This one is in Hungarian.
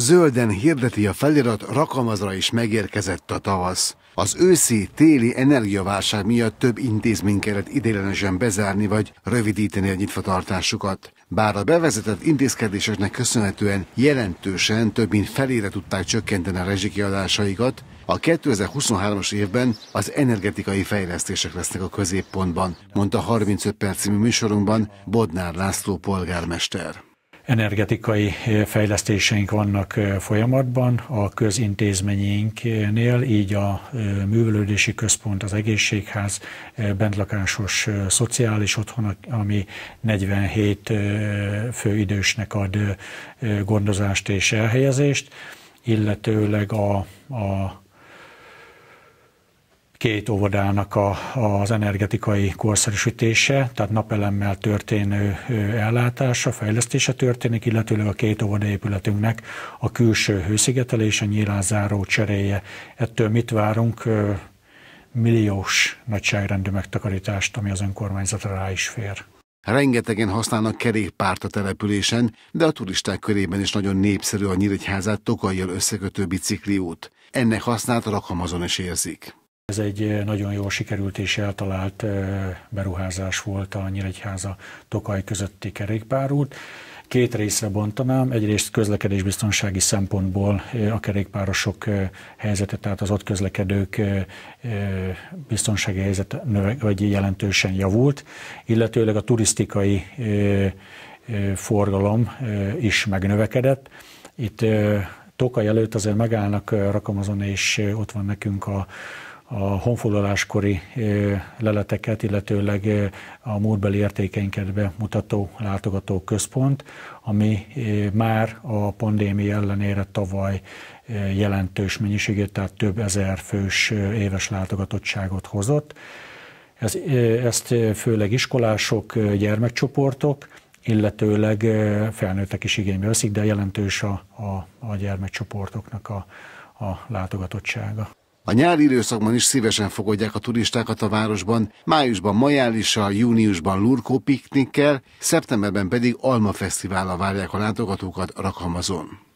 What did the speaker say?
zölden hirdeti a felirat rakamazra is megérkezett a tavasz. Az őszi-téli energiaválság miatt több intézmény kellett idélenesen bezárni vagy rövidíteni a nyitvatartásukat. Bár a bevezetett intézkedéseknek köszönhetően jelentősen több mint felére tudták csökkenteni a rezsikiadásaikat, a 2023-as évben az energetikai fejlesztések lesznek a középpontban, mondta 35 perc műsorunkban Bodnár László polgármester energetikai fejlesztéseink vannak folyamatban a közintézményénknél, így a művelődési központ, az egészségház, bentlakásos szociális otthon, ami 47 fő idősnek ad gondozást és elhelyezést, illetőleg a, a két óvodának a, az energetikai korszerűsítése, tehát napelemmel történő ellátása, fejlesztése történik, illetőleg a két óvodaépületünknek a külső hőszigetelése, nyílászáró cseréje. Ettől mit várunk? milliós nagyságrendű megtakarítást, ami az önkormányzatra rá is fér. Rengetegen használnak kerékpárt a településen, de a turisták körében is nagyon népszerű a Nyíregyházát Tokajjal összekötő bicikliút. Ennek hasznát rakamazon is érzik. Ez egy eh, nagyon jól sikerült és eltalált eh, beruházás volt a Nyíregyháza Tokaj közötti kerékpárút. Két részre bontanám, egyrészt közlekedésbiztonsági szempontból eh, a kerékpárosok helyzete, tehát az ott közlekedők biztonsági helyzet vagy jelentősen javult, illetőleg a turisztikai forgalom is megnövekedett. Itt Tokaj előtt azért megállnak rakamazon, és ott van nekünk a a honfoglaláskori leleteket, illetőleg a múltbeli értékeinket bemutató látogató központ, ami már a pandémia ellenére tavaly jelentős mennyiségét, tehát több ezer fős éves látogatottságot hozott. Ez, ezt főleg iskolások, gyermekcsoportok, illetőleg felnőttek is igénybe veszik, de jelentős a, a, a gyermekcsoportoknak a, a látogatottsága. A nyári időszakban is szívesen fogadják a turistákat a városban, májusban majálissal, júniusban lurkó piknikkel, szeptemberben pedig Alma Fesztiválra várják a látogatókat Rakamazon.